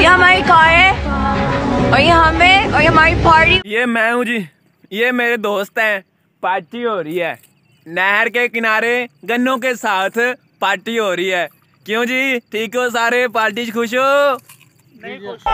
ये हमारी कार है और ये हमें और ये हमारी पार्टी ये मैं हूँ जी ये मेरे दोस्त हैं पार्टी हो रही है नहर के किनारे गन्नों के साथ पार्टी हो रही है क्यों जी ठीक हो सारे पार्टी खुश हो नहीं खुश